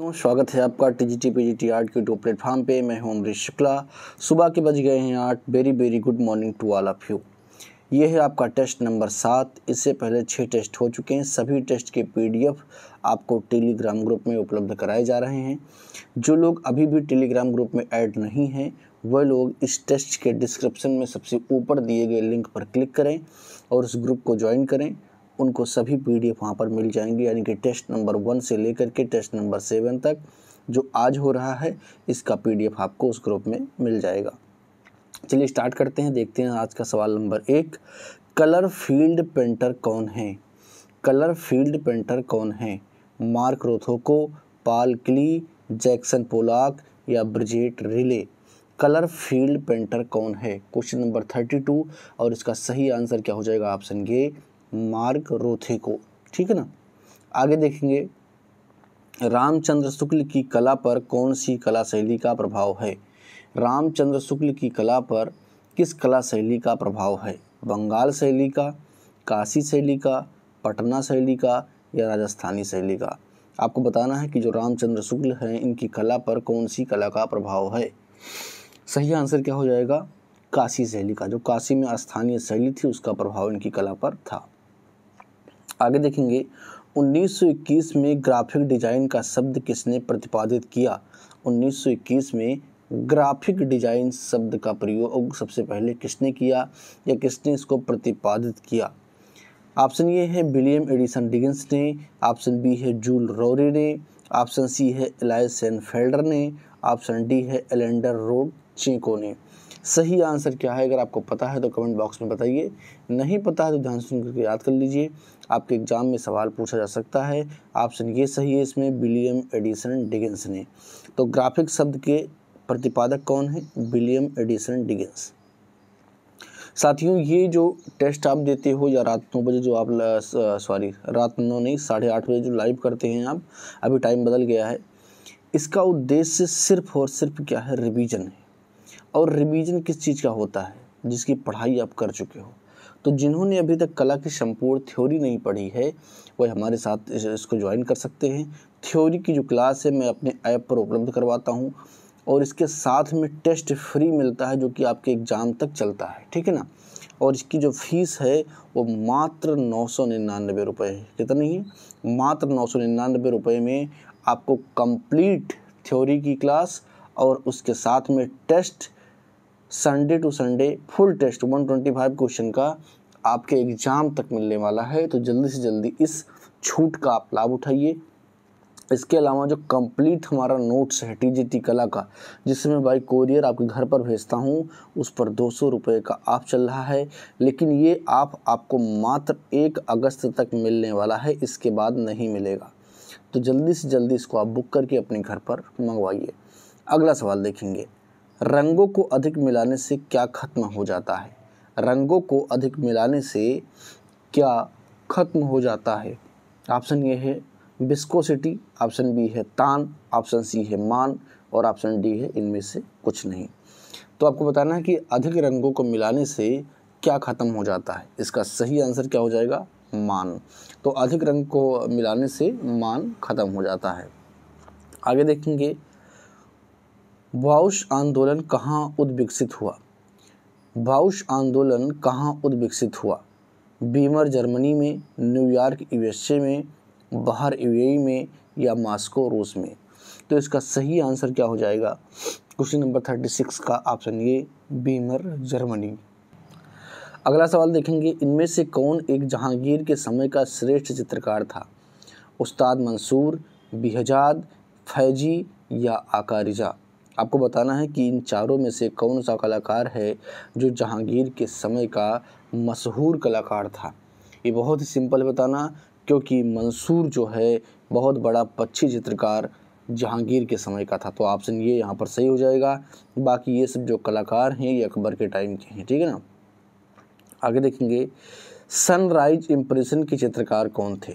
हूँ स्वागत है आपका T G T P G T art के प्लेटफॉर्म पर मैं हूँ अमरीश शुक्ला सुबह के बज गए हैं आठ very very good morning to all of you ये है आपका टेस्ट नंबर सात इससे पहले छः टेस्ट हो चुके हैं सभी टेस्ट के पीडीएफ आपको टेलीग्राम ग्रुप में उपलब्ध कराए जा रहे हैं जो लोग अभी भी टेलीग्राम ग्रुप में ऐड नहीं हैं वह लोग इस टेस्ट के डिस्क्रिप्शन में सबसे ऊपर दिए गए लिंक पर क्लिक करें और उस ग्रुप को ज्वाइन करें उनको सभी पी एफ वहाँ पर मिल जाएंगे यानी कि टेस्ट नंबर वन से लेकर के टेस्ट नंबर सेवन तक जो आज हो रहा है इसका पी एफ आपको उस ग्रुप में मिल जाएगा चलिए स्टार्ट करते हैं देखते हैं आज का सवाल नंबर एक कलर फील्ड पेंटर कौन है कलर फील्ड पेंटर कौन है मार्क रोथोको पाल क्ली जैक्सन पोलाक या Bridget Riley colour field painter कौन है क्वेश्चन नंबर थर्टी टू और इसका सही आंसर क्या हो जाएगा ऑप्शन ये मार्ग रोथे को ठीक है ना आगे देखेंगे रामचंद्र शुक्ल की कला पर कौन सी कला शैली का प्रभाव है रामचंद्र शुक्ल की कला पर किस कला शैली का प्रभाव है बंगाल शैली का काशी शैली का पटना शैली का या राजस्थानी शैली का आपको बताना है कि जो रामचंद्र शुक्ल हैं इनकी कला पर कौन सी कला का प्रभाव है सही आंसर क्या हो जाएगा काशी शैली का जो काशी में स्थानीय शैली थी उसका प्रभाव इनकी कला पर था आगे देखेंगे 1921 में ग्राफिक डिज़ाइन का शब्द किसने प्रतिपादित किया 1921 में ग्राफिक डिज़ाइन शब्द का प्रयोग सबसे पहले किसने किया या किसने इसको प्रतिपादित किया ऑप्शन ये है विलियम एडिसन डिगन्स ने ऑप्शन बी है जूल रोरे ने ऑप्शन सी है एलाइस फेल्डर ने ऑप्शन डी है एलेंडर रोड चेको ने सही आंसर क्या है अगर आपको पता है तो कमेंट बॉक्स में बताइए नहीं पता है तो ध्यान सुन करके याद कर लीजिए आपके एग्ज़ाम में सवाल पूछा जा सकता है ऑप्शन ये सही है इसमें विलियम एडिसन डिगेंस ने तो ग्राफिक शब्द के प्रतिपादक कौन है विलियम एडिसन डिगेंस साथियों ये जो टेस्ट आप देते हो या रात नौ बजे जो आप सॉरी रात नौ नहीं साढ़े आठ बजे जो लाइव करते हैं आप अभी टाइम बदल गया है इसका उद्देश्य सिर्फ और सिर्फ क्या है रिवीजन है और रिवीजन किस चीज़ का होता है जिसकी पढ़ाई आप कर चुके हो तो जिन्होंने अभी तक कला की संपूर्ण थ्योरी नहीं पढ़ी है वह हमारे साथ इसको ज्वाइन कर सकते हैं थ्योरी की जो क्लास है मैं अपने ऐप पर उपलब्ध करवाता हूँ और इसके साथ में टेस्ट फ्री मिलता है जो कि आपके एग्ज़ाम तक चलता है ठीक है ना और इसकी जो फीस है वो मात्र नौ सौ निन्यानवे रुपये है कितना है मात्र नौ सौ निन्यानवे रुपये में आपको कंप्लीट थ्योरी की क्लास और उसके साथ में test Sunday to Sunday full test 125 question का आपके एग्ज़ाम तक मिलने वाला है तो जल्दी से जल्दी इस छूट का आप लाभ उठाइए इसके अलावा जो कंप्लीट हमारा नोट्स है टी जी टी कला का जिसमें बाई कोरियर आपके घर पर भेजता हूँ उस पर दो सौ रुपये का आप चल रहा है लेकिन ये आप आपको मात्र एक अगस्त तक मिलने वाला है इसके बाद नहीं मिलेगा तो जल्दी से जल्दी इसको आप बुक करके अपने घर पर मंगवाइए अगला सवाल देखेंगे रंगों को अधिक मिलाने से क्या खत्म हो जाता है रंगों को अधिक मिलाने से क्या खत्म हो जाता है ऑप्शन ये है विस्कोसिटी ऑप्शन बी है तान ऑप्शन सी है मान और ऑप्शन डी है इनमें से कुछ नहीं तो आपको बताना है कि अधिक रंगों को मिलाने से क्या ख़त्म हो जाता है इसका सही आंसर क्या हो जाएगा मान तो अधिक रंग को मिलाने से मान ख़त्म हो जाता है आगे देखेंगे भाउश आंदोलन कहाँ उद्विकसित हुआ भाउश आंदोलन कहाँ उद्विकसित हुआ बीमर जर्मनी में न्यूयॉर्क यूएसए में बाहर यूएई में या मास्को रूस में तो इसका सही आंसर क्या हो जाएगा क्वेश्चन नंबर थर्टी सिक्स का ऑप्शन ये बीमर जर्मनी अगला सवाल देखेंगे इनमें से कौन एक जहांगीर के समय का श्रेष्ठ चित्रकार था उस्ताद मंसूर बिहजाद फैजी या आकारिजा आपको बताना है कि इन चारों में से कौन सा कलाकार है जो जहांगीर के समय का मशहूर कलाकार था ये बहुत ही सिंपल बताना क्योंकि मंसूर जो है बहुत बड़ा पक्षी चित्रकार जहांगीर के समय का था तो ऑप्शन ये यहाँ पर सही हो जाएगा बाकी ये सब जो कलाकार हैं ये अकबर के टाइम के हैं ठीक है ना आगे देखेंगे सनराइज इम्प्रेशन के चित्रकार कौन थे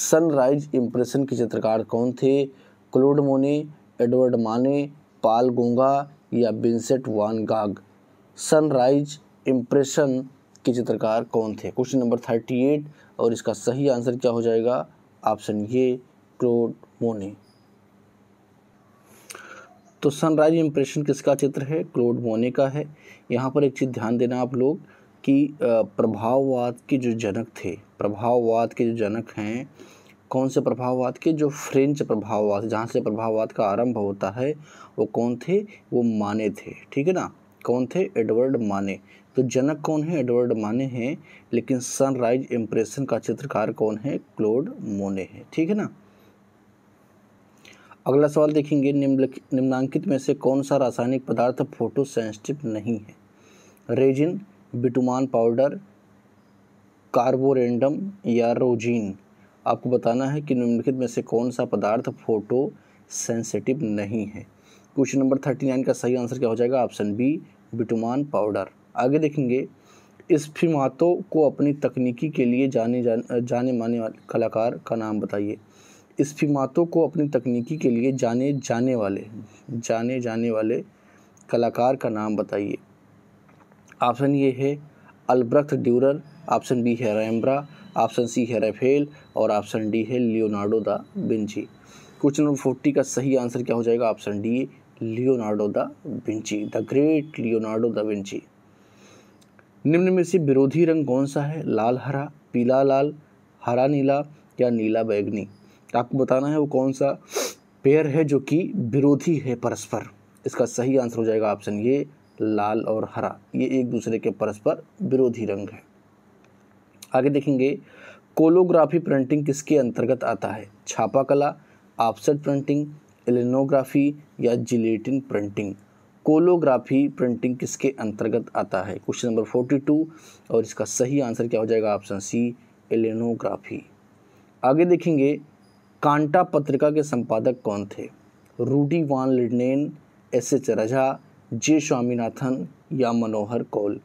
सनराइज इम्प्रेशन के चित्रकार कौन थे क्लोड मोने एडवर्ड माने पाल गोंगा या बिन्सेट वान गाग सनराइज इम्प्रेशन के चित्रकार कौन थे क्वेश्चन नंबर थर्टी एट और इसका सही आंसर क्या हो जाएगा ऑप्शन ये क्लोड मोने तो सनराइज इम्प्रेशन किसका चित्र है क्लोड मोने का है यहाँ पर एक चीज़ ध्यान देना आप लोग कि प्रभाववाद के जो जनक थे प्रभाववाद के जो जनक हैं कौन से प्रभाववाद के जो फ्रेंच प्रभाववाद जहाँ से प्रभाववाद का आरंभ होता है वो कौन थे वो माने थे ठीक है ना कौन थे एडवर्ड माने तो जनक कौन है एडवर्ड माने हैं लेकिन सनराइज इम्प्रेशन का चित्रकार कौन है क्लोड मोने है ठीक है ना अगला सवाल देखेंगे निम्नांकित में से कौन सा रासायनिक पदार्थ फोटो नहीं है रेजिन बिटुमान पाउडर कार्बोरेंडम या रोजीन आपको बताना है कि निम्नलिखित में से कौन सा पदार्थ फोटो सेंसिटिव नहीं है क्वेश्चन नंबर थर्टी नाइन का सही आंसर क्या हो जाएगा ऑप्शन बी बिटुमान पाउडर आगे देखेंगे इस फिमातों को अपनी तकनीकी के लिए जाने जान, जाने माने वाले कलाकार का नाम बताइए इस फिमातों को अपनी तकनीकी के लिए जाने जाने वाले जाने जाने वाले कलाकार का नाम बताइए ऑप्शन ये है अलब्रख्त ड्यूरर ऑप्शन बी है रैम्ब्रा ऑप्शन सी है रेफेल और ऑप्शन डी है Leonardo da बिंची question number forty का सही आंसर क्या हो जाएगा option D Leonardo da बिंची the great Leonardo da बिंची निम्न में से विरोधी रंग कौन सा है लाल हरा पीला लाल हरा नीला या नीला बैगनी आपको बताना है वो कौन सा पेयर है जो कि विरोधी है परस्पर इसका सही आंसर हो जाएगा ऑप्शन ये लाल और हरा ये एक दूसरे के परस्पर विरोधी रंग है आगे देखेंगे कोलोग्राफी प्रिंटिंग किसके अंतर्गत आता है छापा कला ऑफसेट प्रिंटिंग एलिनोग्राफी या जिलेटिन प्रिंटिंग कोलोग्राफी प्रिंटिंग किसके अंतर्गत आता है क्वेश्चन नंबर फोर्टी टू और इसका सही आंसर क्या हो जाएगा ऑप्शन सी एलिनोग्राफी आगे देखेंगे कांटा पत्रिका के संपादक कौन थे Rudy von Leyden S H Raza J Swaminathan या मनोहर कौल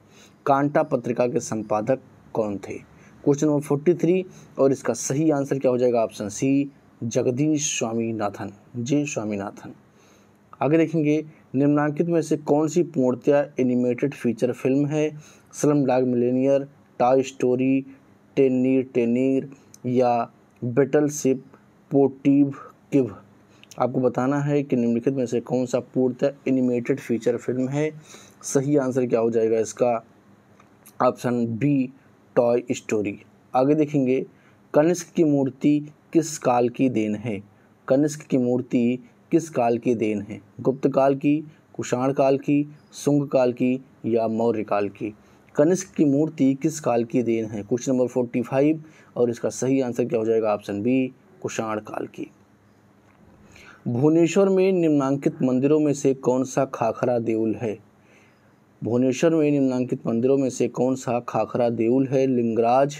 कांटा पत्रिका के संपादक कौन थे क्वेश्चन नंबर फोर्टी थ्री और इसका सही आंसर क्या हो जाएगा option C Jagdish Swaminathan J Swaminathan आगे देखेंगे निम्नांकित में से कौन सी पूर्णतया एनिमेटेड फीचर फिल्म है Slumdog Millionaire Toy Story टेनीर टेनीर या बेटल सिप पोटीव किव आपको बताना है कि निम्नलिखित में से कौन सा पूर्णतः एनिमेटेड फीचर फिल्म है सही आंसर क्या हो जाएगा इसका ऑप्शन बी टॉय स्टोरी आगे देखेंगे कनिष्क की मूर्ति किस काल की देन है कनिष्क की मूर्ति किस काल की देन है गुप्त काल की कुषाण काल की सुंग काल की या मौर्य काल की कनिष्क की मूर्ति किस काल की देन है क्वेश्चन नंबर फोर्टी फाइव और इसका सही आंसर क्या हो जाएगा ऑप्शन बी कुषाण काल की भुवनेश्वर में निम्नांकित मंदिरों में से कौन सा खाखरा देउल है भुवनेश्वर में निम्नांकित मंदिरों में से कौन सा खाखरा देउल है लिंगराज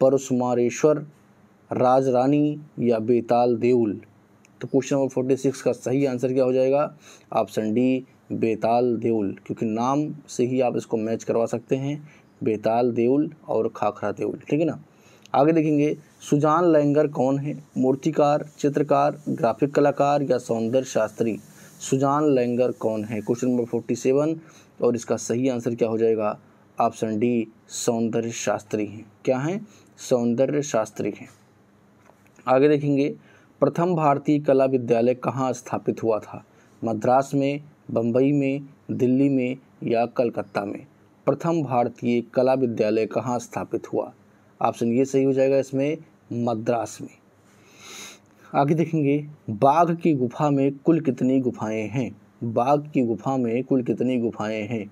परसुमारेश्वर राज रानी या बेताल देउल तो क्वेश्चन नंबर फोर्टी सिक्स का सही आंसर क्या हो जाएगा ऑप्शन डी बेताल देउल क्योंकि नाम से ही आप इसको मैच करवा सकते हैं बेताल देउल और खाखरा देउल ठीक है ना आगे देखेंगे सुजान लैंगर कौन है मूर्तिकार चित्रकार ग्राफिक कलाकार या सौंदर्य शास्त्री सुजान लैंगर कौन है क्वेश्चन नंबर फोर्टी सेवन और इसका सही आंसर क्या हो जाएगा ऑप्शन डी सौंदर्य शास्त्री हैं क्या हैं सौंदर्य शास्त्री हैं आगे देखेंगे प्रथम भारतीय कला विद्यालय कहाँ स्थापित हुआ था मद्रास में बम्बई में दिल्ली में या कलकत्ता में प्रथम भारतीय कला विद्यालय कहाँ स्थापित हुआ ऑप्शन ये सही हो जाएगा इसमें मद्रास में आगे देखेंगे बाघ की गुफा में कुल कितनी गुफाएं हैं बाघ की गुफा में कुल कितनी गुफाएं हैं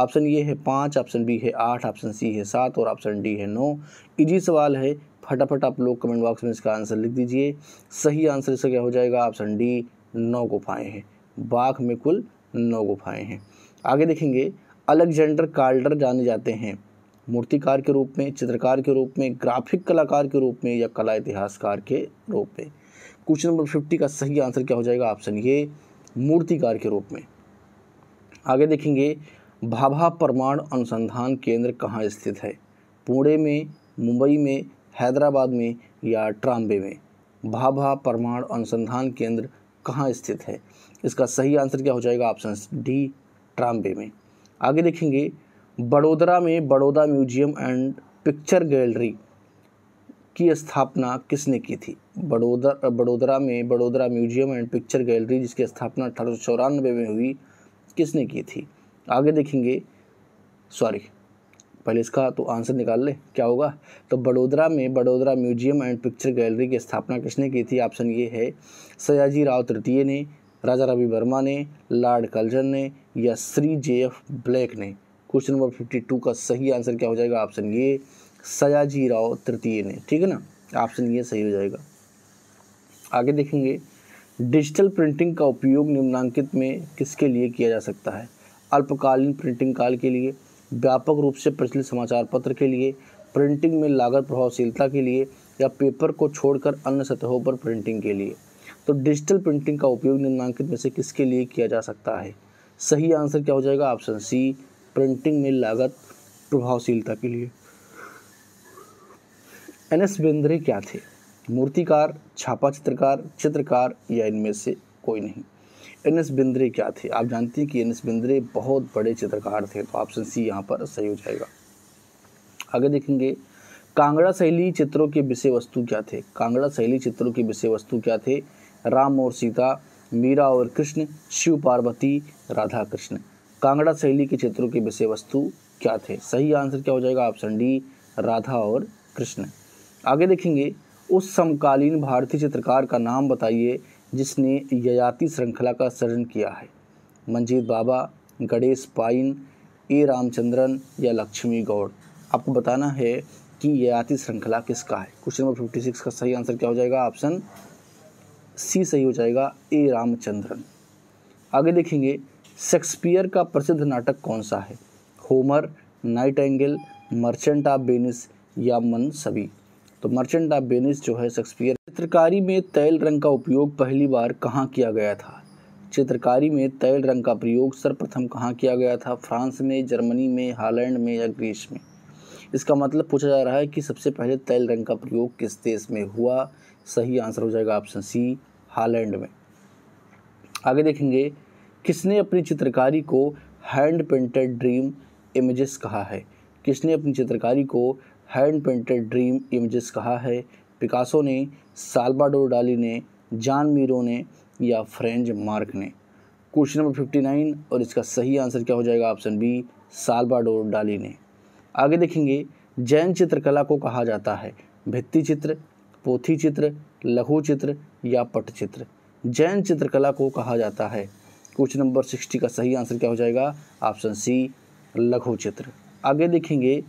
ऑप्शन ये है पाँच ऑप्शन बी है आठ ऑप्शन सी है सात और ऑप्शन डी है नौ इजी सवाल है फटाफट आप लोग कमेंट बॉक्स में इसका आंसर लिख दीजिए सही आंसर इसका क्या हो जाएगा ऑप्शन डी नौ गुफाएँ हैं बाघ में कुल नौ गुफाएँ हैं आगे देखेंगे अलेक्जेंडर कार्डर जाने जाते हैं मूर्तिकार के रूप में चित्रकार के रूप में ग्राफिक कलाकार के रूप में या कला इतिहासकार के रूप में क्वेश्चन नंबर फिफ्टी का सही आंसर क्या हो जाएगा ऑप्शन ये मूर्तिकार के रूप में आगे देखेंगे भाभा परमाणु अनुसंधान केंद्र कहाँ स्थित है पुणे में मुंबई में हैदराबाद में या ट्राम्बे में भाभा परमाणु अनुसंधान केंद्र कहाँ स्थित है इसका सही आंसर क्या हो जाएगा ऑप्शन डी ट्राम्बे में आगे देखेंगे बड़ोदरा में Baroda museum and picture gallery की स्थापना किसने की थी बड़ोदरा बड़ोदरा में Vadodara museum and picture gallery जिसकी स्थापना अठारह में हुई किसने की थी आगे देखेंगे सॉरी पहले इसका तो आंसर निकाल ले क्या होगा तो बड़ोदरा में Vadodara museum and picture gallery की स्थापना किसने की थी ऑप्शन ये है सयाजी राव तृतीय ने राजा रवि वर्मा ने लॉर्ड कल्जन ने या श्री जे एफ ब्लैक ने क्वेश्चन नंबर फिफ्टी टू का सही आंसर क्या हो जाएगा ऑप्शन ये सयाजी राव तृतीय ने ठीक है ना ऑप्शन ये सही हो जाएगा आगे देखेंगे डिजिटल प्रिंटिंग का उपयोग निम्नांकित में किसके लिए किया जा सकता है अल्पकालीन प्रिंटिंग काल के लिए व्यापक रूप से प्रचलित समाचार पत्र के लिए प्रिंटिंग में लागत प्रभावशीलता के लिए या पेपर को छोड़कर अन्य सतहों पर प्रिंटिंग के लिए तो डिजिटल प्रिंटिंग का उपयोग निम्नांकित में से किसके लिए किया जा सकता है सही आंसर क्या हो जाएगा ऑप्शन सी प्रिंटिंग में लागत प्रभावशीलता के लिए एन एस बेंद्रे क्या थे मूर्तिकार छापा चित्रकार चित्रकार या इनमें से कोई नहीं एन एस बिंद्रे क्या थे आप जानते हैं कि एन एस बिंद्रे बहुत बड़े चित्रकार थे तो ऑप्शन सी यहाँ पर सही हो जाएगा आगे देखेंगे कांगड़ा शैली चित्रों के विषय वस्तु क्या थे कांगड़ा शैली चित्रों के विषय वस्तु क्या थे राम और सीता मीरा और कृष्ण शिव पार्वती राधा कृष्ण कांगड़ा शैली के चित्रों के विषय वस्तु क्या थे सही आंसर क्या हो जाएगा ऑप्शन डी राधा और कृष्ण आगे देखेंगे उस समकालीन भारतीय चित्रकार का नाम बताइए जिसने ययाति श्रृंखला का सृजन किया है मंजीत बाबा गणेश पाइन ए रामचंद्रन या लक्ष्मी गौड़ आपको बताना है कि ययाति श्रृंखला किसका है क्वेश्चन नंबर फिफ्टी सिक्स का सही आंसर क्या हो जाएगा ऑप्शन सी सही हो जाएगा ए रामचंद्रन आगे देखेंगे शेक्सपियर का प्रसिद्ध नाटक कौन सा है Homer Nightingale Merchant of Venice या मन सभी तो मर्चेंट ऑफ बेनिस जो है शेक्सपियर चित्रकारी में तैल रंग का उपयोग पहली बार कहाँ किया गया था चित्रकारी में तैल रंग का प्रयोग सर्वप्रथम कहाँ किया गया था फ्रांस में जर्मनी में हालैंड में या ग्रीस में इसका मतलब पूछा जा रहा है कि सबसे पहले तैल रंग का प्रयोग किस देश में हुआ सही आंसर हो जाएगा ऑप्शन सी हालैंड में आगे देखेंगे किसने अपनी चित्रकारी को हैंड पेंटेड ड्रीम इमेजेस कहा है किसने अपनी चित्रकारी को हैंड पेंटेड ड्रीम इमेजेस कहा है पिकासो ने साल्वाडोर डाली ने जान मीरो ने या फ्रेंच मार्क ने क्वेश्चन नंबर फिफ्टी नाइन और इसका सही आंसर क्या हो जाएगा ऑप्शन बी साल्वाडोर डाली ने आगे देखेंगे जैन चित्रकला को कहा जाता है भित्ति चित्र पोथी चित्र लघु चित्र या पट चित्र जैन चित्रकला को कहा जाता है क्वेश्चन नंबर सिक्सटी का सही आंसर क्या हो जाएगा ऑप्शन सी लघु चित्र आगे देखेंगे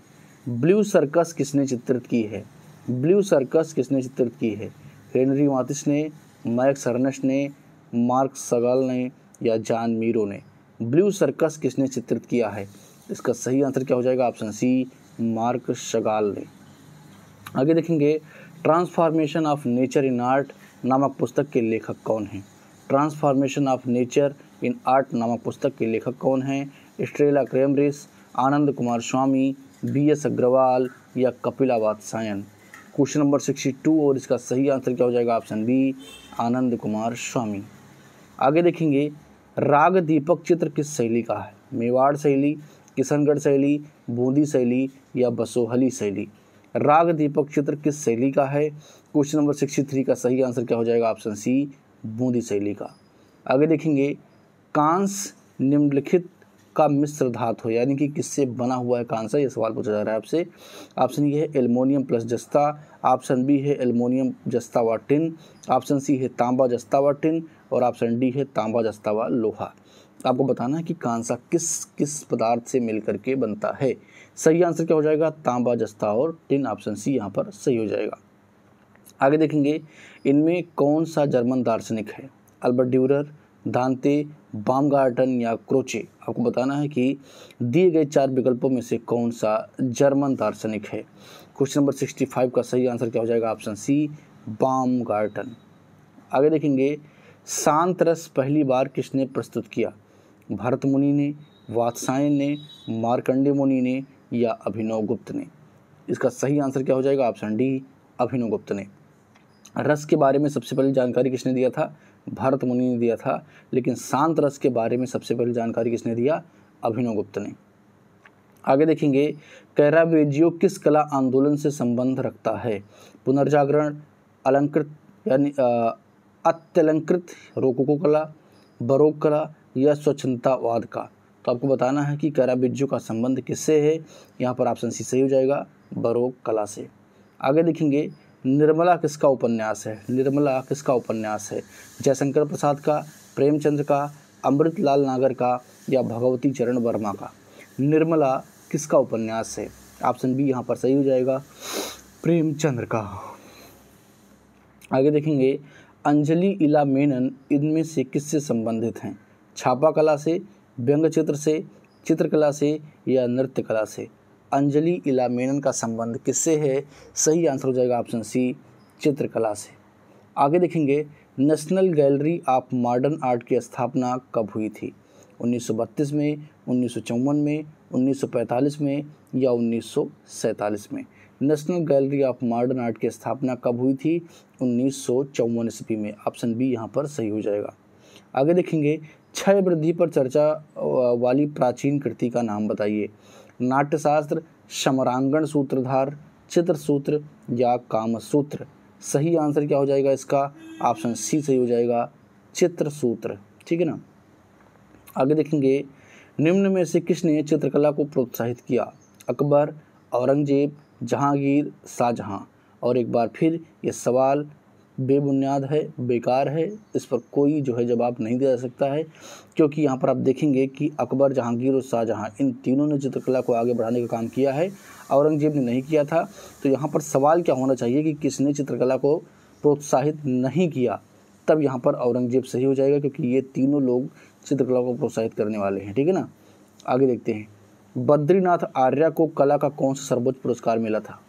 ब्लू सर्कस किसने चित्रित की है ब्लू सर्कस किसने चित्रित की है हेनरी मातिस ने मैक सरनस ने मार्क सगाल ने या जान मीरो ने ब्लू सर्कस किसने चित्रित किया है इसका सही आंसर क्या हो जाएगा ऑप्शन सी मार्क शगाल ने आगे देखेंगे transformation of nature in art नामक पुस्तक के लेखक कौन हैं transformation of nature in art नामक पुस्तक के लेखक कौन हैं Stella Kramrisch Ananda Coomaraswamy B S Agrawal या कपिलावाद सायन क्वेश्चन नंबर सिक्सटी टू और इसका सही आंसर क्या हो जाएगा option B Ananda Coomaraswamy आगे देखेंगे राग दीपक चित्र किस शैली का है मेवाड़ शैली किशनगढ़ शैली बूंदी शैली या बसोहली शैली राग दीपक चित्र किस शैली का है क्वेश्चन नंबर सिक्सटी थ्री का सही आंसर क्या हो जाएगा ऑप्शन सी बूंदी शैली का आगे देखेंगे कांस निम्नलिखित का मिश्र धातु हो यानी कि किससे बना हुआ है कांसा ये सवाल पूछा जा रहा है आपसे ऑप्शन ये है एलमोनियम प्लस जस्ता ऑप्शन बी है एलमोनियम जस्ता व टिन ऑप्शन सी है तांबा जस्ता व टिन और ऑप्शन डी है तांबा जस्ता व लोहा आपको बताना है कि कांसा किस किस पदार्थ से मिल करके बनता है सही आंसर क्या हो जाएगा तांबा जस्ता और टिन ऑप्शन सी यहाँ पर सही हो जाएगा आगे देखेंगे इनमें कौन सा जर्मन दार्शनिक है Albert Durer Dante Baumgarten या क्रोचे आपको बताना है कि दिए गए चार विकल्पों में से कौन सा जर्मन दार्शनिक है क्वेश्चन नंबर सिक्सटी फाइव का सही आंसर क्या हो जाएगा ऑप्शन सी बाम गार्टन आगे देखेंगे शांत रस पहली बार किसने प्रस्तुत किया भरत मुनि ने वात्सायन ने मार्कंडे मुनि ने या अभिनव गुप्त ने इसका सही आंसर क्या हो जाएगा ऑप्शन डी अभिनव गुप्त ने रस के बारे में सबसे पहले जानकारी किसने दिया था भरत मुनि ने दिया था लेकिन शांत रस के बारे में सबसे पहले जानकारी किसने दिया अभिनव गुप्त ने आगे देखेंगे कैराबेजियो किस कला आंदोलन से संबंध रखता है पुनर्जागरण अलंकृत यानी अत्यलंकृत रोकोको कला बरोक कला या स्वच्छतावाद का तो आपको बताना है कि कैराबेजियो का संबंध किससे है यहाँ पर ऑप्शन सी सही हो जाएगा बरोक कला से आगे देखेंगे निर्मला किसका उपन्यास है निर्मला किसका उपन्यास है जयशंकर प्रसाद का प्रेमचंद्र का अमृत लाल नागर का या भगवती चरण वर्मा का निर्मला किसका उपन्यास है ऑप्शन बी यहाँ पर सही हो जाएगा प्रेमचंद्र का आगे देखेंगे अंजलि इला मेनन इनमें से किससे संबंधित हैं छापा कला से व्यंग चित्र से चित्रकला से या नृत्य कला से अंजलि इला मेनन का संबंध किससे है सही आंसर हो जाएगा ऑप्शन सी चित्रकला से आगे देखेंगे National Gallery of Modern Art की स्थापना कब हुई थी उन्नीस में उन्नीस में 1945 में या उन्नीस में National Gallery of Modern Art की स्थापना कब हुई थी उन्नीस सौ ईस्वी में ऑप्शन बी यहाँ पर सही हो जाएगा आगे देखेंगे क्षय वृद्धि पर चर्चा वाली प्राचीन कृति का नाम बताइए नाट्यशास्त्र समरांगण सूत्रधार चित्र सूत्र या काम सूत्र सही आंसर क्या हो जाएगा इसका ऑप्शन सी सही हो जाएगा चित्र सूत्र ठीक है ना आगे देखेंगे निम्न में से किसने चित्रकला को प्रोत्साहित किया अकबर औरंगजेब जहांगीर शाहजहाँ और एक बार फिर ये सवाल बेबुनियाद है बेकार है इस पर कोई जो है जवाब नहीं दिया जा सकता है क्योंकि यहाँ पर आप देखेंगे कि अकबर जहांगीर और शाहजहाँ इन तीनों ने चित्रकला को आगे बढ़ाने का काम किया है औरंगजेब ने नहीं किया था तो यहाँ पर सवाल क्या होना चाहिए कि किसने चित्रकला को प्रोत्साहित नहीं किया तब यहाँ पर औरंगजेब सही हो जाएगा क्योंकि ये तीनों लोग चित्रकला को प्रोत्साहित करने वाले हैं ठीक है ना आगे देखते हैं बद्रीनाथ आर्या को कला का कौन सा सर्वोच्च पुरस्कार मिला था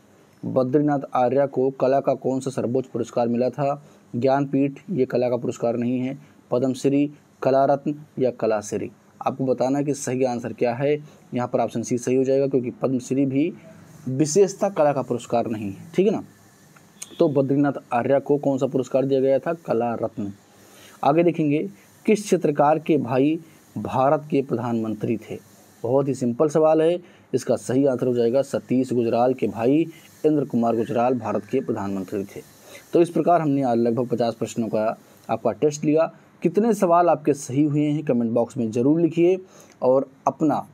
बद्रीनाथ आर्या को कला का कौन सा सर्वोच्च पुरस्कार मिला था ज्ञानपीठ ये कला का पुरस्कार नहीं है पद्मश्री कला रत्न या कलाश्री आपको बताना कि सही आंसर क्या है यहाँ पर ऑप्शन सी सही हो जाएगा क्योंकि पद्मश्री भी विशेषता कला का पुरस्कार नहीं है ठीक है ना तो बद्रीनाथ आर्या को कौन सा पुरस्कार दिया गया था कला रत्न आगे देखेंगे किस चित्रकार के भाई भारत के प्रधानमंत्री थे बहुत ही सिंपल सवाल है इसका सही आंसर हो जाएगा सतीश गुजराल के भाई इंद्र कुमार गुजराल भारत के प्रधानमंत्री थे तो इस प्रकार हमने आज लगभग पचास प्रश्नों का आपका टेस्ट लिया कितने सवाल आपके सही हुए हैं कमेंट बॉक्स में ज़रूर लिखिए और अपना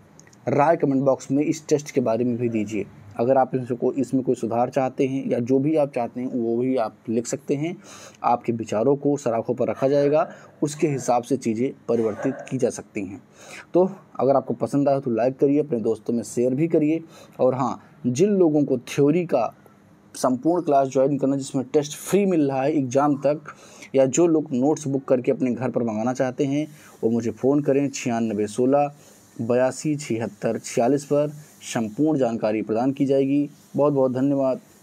राय कमेंट बॉक्स में इस टेस्ट के बारे में भी दीजिए अगर आप इनसे को इसमें कोई सुधार चाहते हैं या जो भी आप चाहते हैं वो भी आप लिख सकते हैं आपके विचारों को सराखों पर रखा जाएगा उसके हिसाब से चीज़ें परिवर्तित की जा सकती हैं तो अगर आपको पसंद आया तो लाइक करिए अपने दोस्तों में शेयर भी करिए और हाँ जिन लोगों को थ्योरी का संपूर्ण क्लास ज्वाइन करना जिसमें टेस्ट फ्री मिल रहा है एग्ज़ाम तक या जो लोग नोट्स बुक करके अपने घर पर मंगाना चाहते हैं वो मुझे फ़ोन करें छियानबे सोलह बयासी छिहत्तर छियालीस पर संपूर्ण जानकारी प्रदान की जाएगी बहुत बहुत धन्यवाद